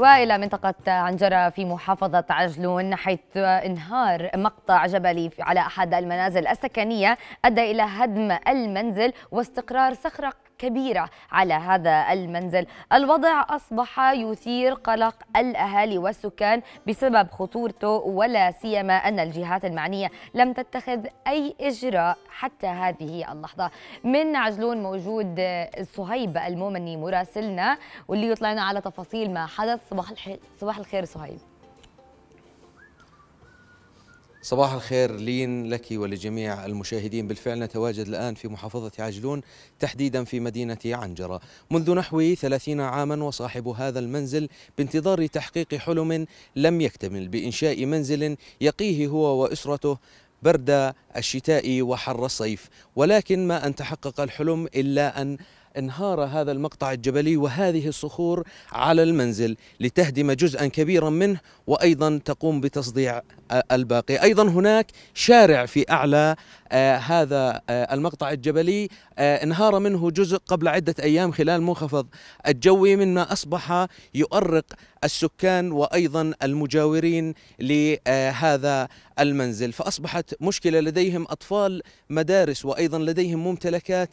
وإلى منطقة عنجرة في محافظة عجلون حيث انهار مقطع جبلي على أحد المنازل السكنية أدى إلى هدم المنزل واستقرار صخرة كبيرة على هذا المنزل الوضع أصبح يثير قلق الأهالي والسكان بسبب خطورته ولا سيما أن الجهات المعنية لم تتخذ أي إجراء حتى هذه اللحظة من عجلون موجود صهيب المؤمني مراسلنا واللي يطلعنا على تفاصيل ما حدث صباح الخير صباح الخير صهيب صباح الخير لين لك ولجميع المشاهدين بالفعل نتواجد الآن في محافظة عجلون تحديدا في مدينة عنجرة منذ نحو 30 عاما وصاحب هذا المنزل بانتظار تحقيق حلم لم يكتمل بإنشاء منزل يقيه هو وأسرته برد الشتاء وحر الصيف ولكن ما أن تحقق الحلم إلا أن انهار هذا المقطع الجبلي وهذه الصخور على المنزل لتهدم جزءا كبيرا منه وأيضا تقوم بتصديع الباقي أيضا هناك شارع في أعلى آه، هذا آه، المقطع الجبلي آه، انهار منه جزء قبل عدة أيام خلال منخفض الجوي مما أصبح يؤرق السكان وأيضا المجاورين لهذا المنزل فأصبحت مشكلة لديهم أطفال مدارس وأيضا لديهم ممتلكات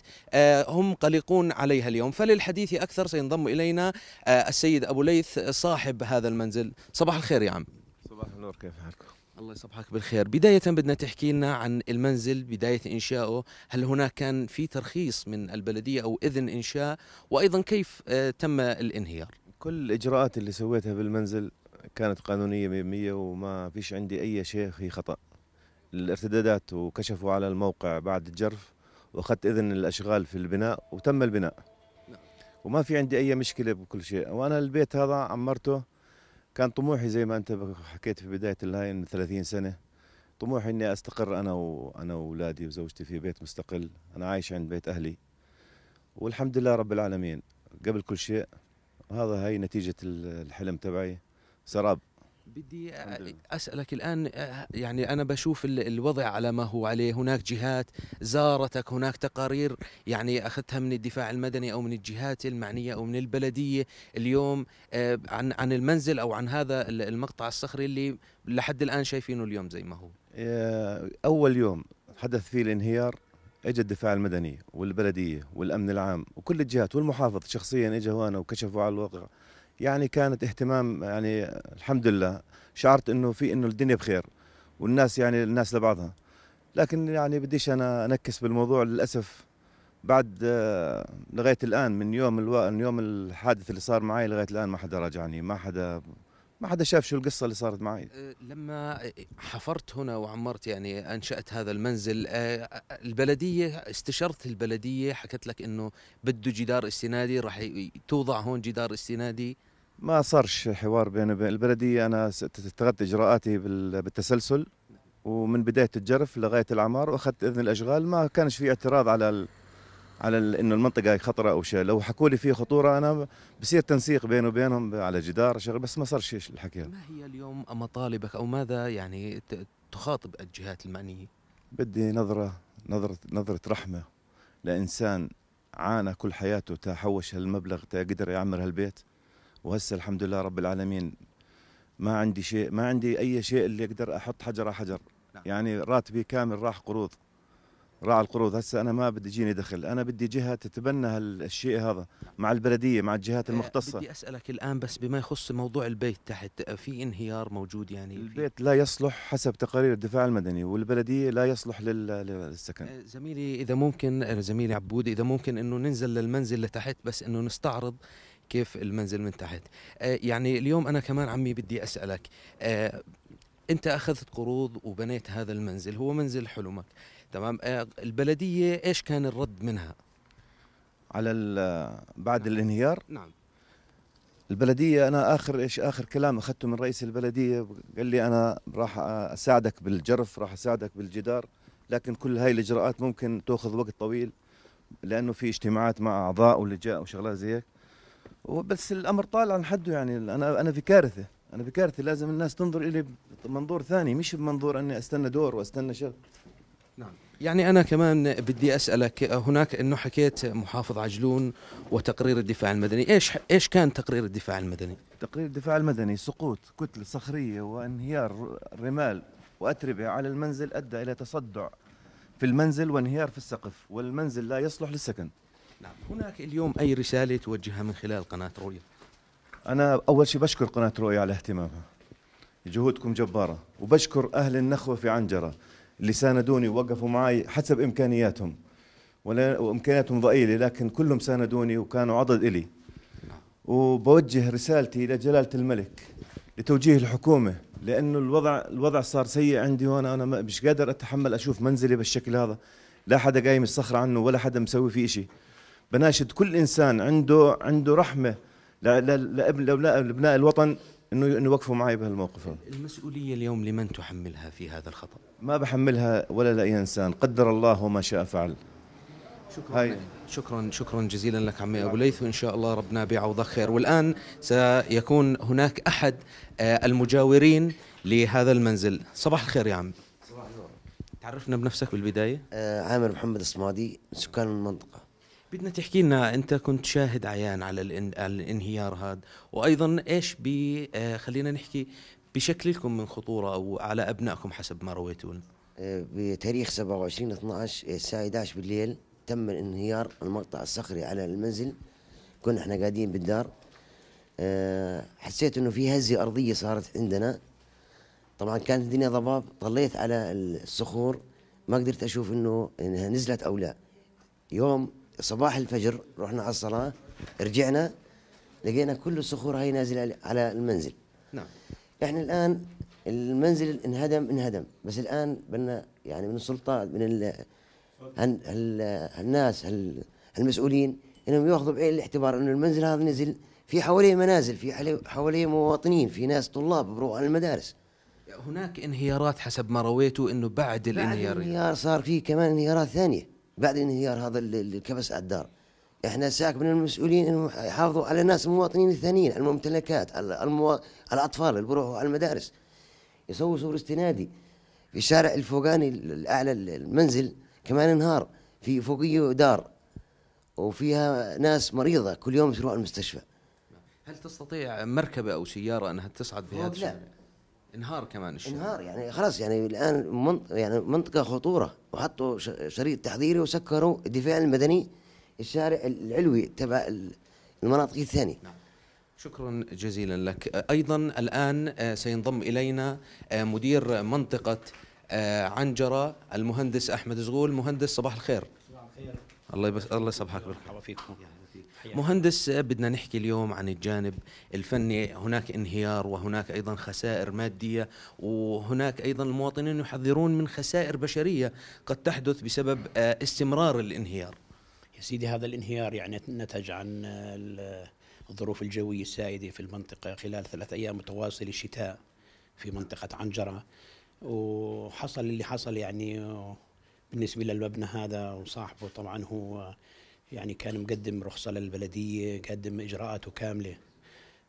هم قلقون عليها اليوم فللحديث أكثر سينضم إلينا السيد أبو ليث صاحب هذا المنزل صباح الخير يا عم صباح النور كيف حالكم الله يصبحك بالخير بداية بدنا تحكي لنا عن المنزل بداية إنشاؤه هل هناك كان في ترخيص من البلدية أو إذن إنشاء وأيضا كيف آه، تم الانهيار كل الإجراءات اللي سويتها بالمنزل كانت قانونية 100% وما فيش عندي أي شيء في خطأ الارتدادات وكشفوا على الموقع بعد الجرف واخذت اذن الاشغال في البناء وتم البناء نعم. وما في عندي اي مشكله بكل شيء وانا البيت هذا عمرته كان طموحي زي ما انت حكيت في بدايه اللاين 30 سنه طموحي اني استقر انا وانا واولادي وزوجتي في بيت مستقل انا عايش عند بيت اهلي والحمد لله رب العالمين قبل كل شيء هذا هي نتيجه الحلم تبعي سراب بدي اسالك الان يعني انا بشوف الوضع على ما هو عليه هناك جهات زارتك هناك تقارير يعني اخذتها من الدفاع المدني او من الجهات المعنيه او من البلديه اليوم عن عن المنزل او عن هذا المقطع الصخري اللي لحد الان شايفينه اليوم زي ما هو اول يوم حدث فيه الانهيار اجى الدفاع المدني والبلديه والامن العام وكل الجهات والمحافظ شخصيا اجى هنا وكشفوا على الواقع يعني كانت اهتمام يعني الحمد لله شعرت انه في انه الدنيا بخير والناس يعني الناس لبعضها لكن يعني بديش انا انكس بالموضوع للاسف بعد آه، لغايه الان من يوم الو... من يوم الحادث اللي صار معي لغايه الان ما حدا راجعني ما حدا ما حدا شاف شو القصه اللي صارت معي آه، لما حفرت هنا وعمرت يعني انشات هذا المنزل آه، البلديه استشرت البلديه حكت لك انه بده جدار استنادي راح توضع هون جدار استنادي ما صارش حوار بين البلديه انا اتخذت اجراءاتي بالتسلسل ومن بدايه الجرف لغايه العمار واخذت اذن الاشغال ما كانش في اعتراض على ال... على ال... انه المنطقه هي خطره او شيء لو حكوا لي في خطوره انا بصير تنسيق بيني وبينهم على جدار شغل بس ما صار شيء الحكي ما هي اليوم مطالبك او ماذا يعني تخاطب الجهات المعنيه بدي نظره نظره نظره رحمه لانسان عانى كل حياته تحوش هالمبلغ تقدر يعمر هالبيت وهسه الحمد لله رب العالمين ما عندي شيء ما عندي اي شيء اللي اقدر احط حجر على حجر نعم. يعني راتبي كامل راح قروض راع القروض هسه انا ما بدي يجيني دخل انا بدي جهه تتبنى هالشيء هذا مع البلديه مع الجهات آه، المختصه بدي اسالك الان بس بما يخص موضوع البيت تحت آه، في انهيار موجود يعني البيت لا يصلح حسب تقارير الدفاع المدني والبلديه لا يصلح للسكن آه، زميلي اذا ممكن زميلي عبود اذا ممكن انه ننزل للمنزل لتحت بس انه نستعرض كيف المنزل من تحت آه، يعني اليوم أنا كمان عمي بدي أسألك آه، أنت أخذت قروض وبنيت هذا المنزل هو منزل حلمك تمام آه، البلدية إيش كان الرد منها على بعد نعم. الانهيار نعم البلديه انا اخر ايش اخر كلام اخذته من رئيس البلديه قال لي انا راح اساعدك بالجرف راح اساعدك بالجدار لكن كل هاي الاجراءات ممكن تاخذ وقت طويل لانه في اجتماعات مع اعضاء ولجاء وشغلات زي هيك بس الامر طالع عن حده يعني انا انا في كارثه انا في كارثه لازم الناس تنظر الي بمنظور ثاني مش بمنظور اني استنى دور واستنى شغل نعم يعني انا كمان بدي اسالك هناك انه حكيت محافظ عجلون وتقرير الدفاع المدني ايش ايش كان تقرير الدفاع المدني تقرير الدفاع المدني سقوط كتله صخريه وانهيار رمال واتربه على المنزل ادى الى تصدع في المنزل وانهيار في السقف والمنزل لا يصلح للسكن نعم هناك اليوم أي رسالة توجهها من خلال قناة رؤيا أنا أول شيء بشكر قناة رؤيا على اهتمامها جهودكم جبارة وبشكر أهل النخوة في عنجرة اللي ساندوني ووقفوا معي حسب إمكانياتهم وإمكانياتهم ضئيلة لكن كلهم ساندوني وكانوا عضد إلي نعم. وبوجه رسالتي إلى جلالة الملك لتوجيه الحكومة لأنه الوضع الوضع صار سيء عندي وأنا أنا مش قادر أتحمل أشوف منزلي بالشكل هذا لا حدا قايم الصخرة عنه ولا حدا مسوي فيه شيء بناشد كل انسان عنده عنده رحمه لابناء ابناء الوطن انه انه يوقفوا معي بهالموقف المسؤوليه اليوم لمن تحملها في هذا الخطا؟ ما بحملها ولا لاي انسان، قدر الله وما شاء فعل. شكرا هاي. شكرا شكرا جزيلا لك عمي ابو ليث وان شاء الله ربنا بيعوضك خير والان سيكون هناك احد آه، المجاورين لهذا المنزل صباح الخير يا عم صباح النور تعرفنا بنفسك بالبدايه آه، عامر محمد الصمادي سكان المنطقه بدنا تحكي لنا انت كنت شاهد عيان على, على الانهيار هذا وايضا ايش ب آه، خلينا نحكي بشكلكم من خطوره او على ابنائكم حسب ما رويتونا آه، بتاريخ 27 12 الساعه 11 بالليل تم الانهيار المقطع الصخري على المنزل كنا احنا قاعدين بالدار آه، حسيت انه في هزه ارضيه صارت عندنا طبعا كانت الدنيا ضباب طليت على الصخور ما قدرت اشوف انه انها نزلت او لا يوم صباح الفجر رحنا على الصلاة رجعنا لقينا كل الصخور هاي نازلة على المنزل نعم احنا الآن المنزل انهدم انهدم بس الآن بدنا يعني من السلطة من الـ هن هل الناس هل المسؤولين انهم ياخذوا بعين الاعتبار انه المنزل هذا نزل في حواليه منازل في حواليه مواطنين في ناس طلاب بروح على المدارس هناك انهيارات حسب ما رويته انه بعد الانهيار بعد الانهيار صار في كمان انهيارات ثانيه بعد انهيار هذا الكبس على الدار احنا ساك من المسؤولين انهم يحافظوا على الناس المواطنين الثانيين على الممتلكات على, المو... على الاطفال اللي بيروحوا على المدارس يسووا سور استنادي في الشارع الفوقاني الاعلى المنزل كمان نهار في فوقيه دار وفيها ناس مريضه كل يوم يروحوا المستشفى هل تستطيع مركبه او سياره انها تصعد في هذا الشارع؟ انهار كمان الشارع انهار يعني خلاص يعني الان منط يعني منطقه خطوره وحطوا شريط تحذيري وسكروا الدفاع المدني الشارع العلوي تبع المناطق الثانيه نعم. شكرا جزيلا لك ايضا الان آه، سينضم الينا آه، مدير منطقه آه، عنجره المهندس احمد زغول مهندس صباح الخير صباح الخير الله يبس الله يصبحك بالخير مهندس بدنا نحكي اليوم عن الجانب الفني هناك انهيار وهناك ايضا خسائر ماديه وهناك ايضا المواطنين يحذرون من خسائر بشريه قد تحدث بسبب آه، استمرار الانهيار يا سيدي هذا الانهيار يعني نتج عن آه، الظروف الجويه السائده في المنطقه خلال ثلاث ايام متواصله شتاء في منطقه عنجره وحصل اللي حصل يعني بالنسبه للمبنى هذا وصاحبه طبعا هو يعني كان مقدم رخصه للبلديه قدم اجراءاته كامله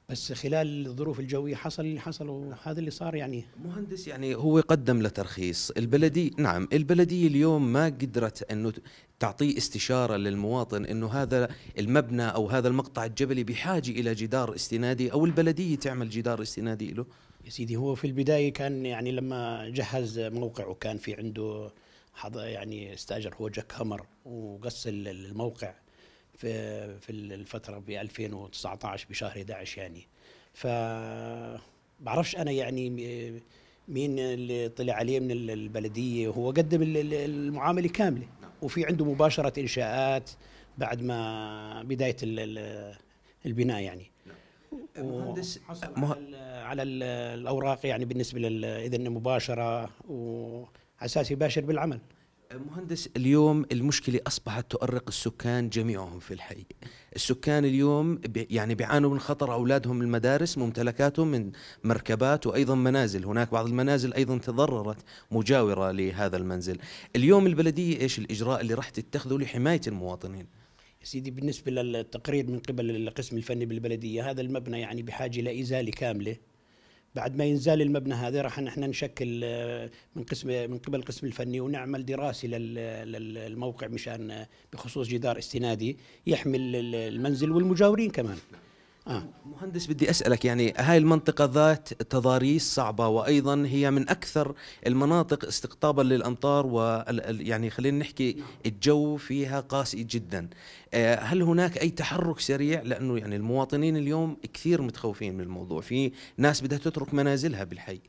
بس خلال الظروف الجوية حصل اللي حصل وهذا اللي صار يعني مهندس يعني هو قدم لترخيص البلدي نعم البلدية اليوم ما قدرت أنه تعطيه استشارة للمواطن أنه هذا المبنى أو هذا المقطع الجبلي بحاجة إلى جدار استنادي أو البلدية تعمل جدار استنادي له يا سيدي هو في البداية كان يعني لما جهز موقعه كان في عنده يعني استاجر هو جاك هامر وقص الموقع في في الفتره ب 2019 بشهر 11 يعني ف بعرفش انا يعني مين اللي طلع عليه من البلديه هو قدم المعامله كامله نعم. وفي عنده مباشره انشاءات بعد ما بدايه البناء يعني نعم. مهندس حصل مه... على, على الاوراق يعني بالنسبه للاذن مباشره و على اساس يباشر بالعمل مهندس اليوم المشكلة أصبحت تؤرق السكان جميعهم في الحي السكان اليوم يعني بيعانوا من خطر أولادهم المدارس ممتلكاتهم من مركبات وأيضا منازل هناك بعض المنازل أيضا تضررت مجاورة لهذا المنزل اليوم البلدية إيش الإجراء اللي راح تتخذه لحماية المواطنين يا سيدي بالنسبة للتقرير من قبل القسم الفني بالبلدية هذا المبنى يعني بحاجة لإزالة كاملة بعد ما ينزال المبنى هذا راح نحن نشكل آه، من قسم من قبل القسم الفني ونعمل دراسه للموقع مشان آه، بخصوص جدار استنادي يحمل المنزل والمجاورين كمان آه. مهندس بدي اسالك يعني هاي المنطقه ذات تضاريس صعبه وايضا هي من اكثر المناطق استقطابا للامطار و يعني خلينا نحكي الجو فيها قاسي جدا آه، هل هناك اي تحرك سريع لانه يعني المواطنين اليوم كثير متخوفين من الموضوع في ناس بدها تترك منازلها بالحي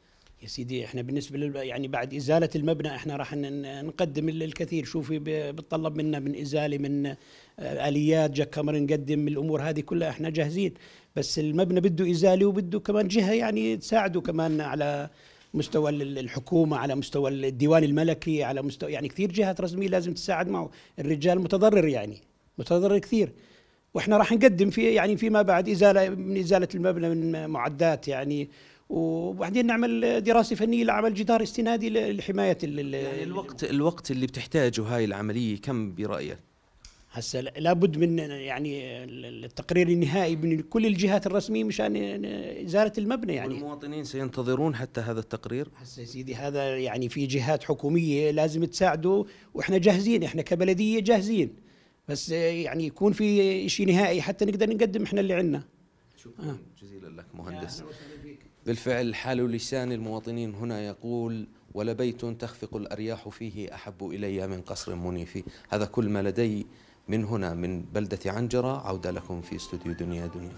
يا سيدي احنا بالنسبه لل... يعني بعد ازاله المبنى احنا راح نقدم الكثير شوفي بتطلب منا من ازاله من آه، اليات جاك كامر نقدم الامور هذه كلها احنا جاهزين بس المبنى بده ازاله وبده كمان جهه يعني تساعده كمان على مستوى الحكومه على مستوى الديوان الملكي على مستوى يعني كثير جهات رسميه لازم تساعد معه الرجال متضرر يعني متضرر كثير واحنا راح نقدم في يعني فيما بعد ازاله من ازاله المبنى من معدات يعني وبعدين نعمل دراسه فنيه لعمل جدار استنادي لحمايه يعني الوقت الوقت اللي بتحتاجه هاي العمليه كم برايك؟ هسه لابد من يعني التقرير النهائي من كل الجهات الرسميه مشان ازاله المبنى يعني المواطنين سينتظرون حتى هذا التقرير هسه سيدي هذا يعني في جهات حكوميه لازم تساعده واحنا جاهزين احنا كبلديه جاهزين بس يعني يكون في شيء نهائي حتى نقدر نقدم احنا اللي عندنا شكرا آه. جزيلا لك مهندس بالفعل حال لسان المواطنين هنا يقول ولبيت تخفق الأرياح فيه أحب إلي من قصر منيف هذا كل ما لدي من هنا من بلدة عنجرة عودة لكم في استوديو دنيا دنيا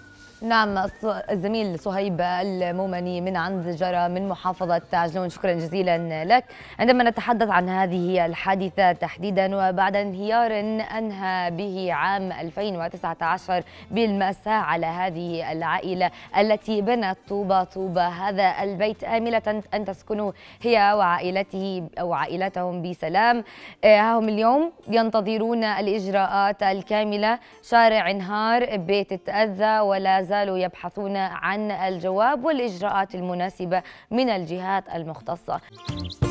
نعم الزميل صهيب المومني من عنجرة من محافظة عجلون شكرا جزيلا لك عندما نتحدث عن هذه الحادثة تحديدا وبعد انهيار أنهى به عام 2019 بالمأساة على هذه العائلة التي بنت طوبة طوبة هذا البيت آملة أن تسكنه هي وعائلته أو عائلتهم بسلام آه، هم اليوم ينتظرون الإجراءات الإجراءات الكاملة شارع انهار بيت تاذى ولا زالوا يبحثون عن الجواب والإجراءات المناسبة من الجهات المختصة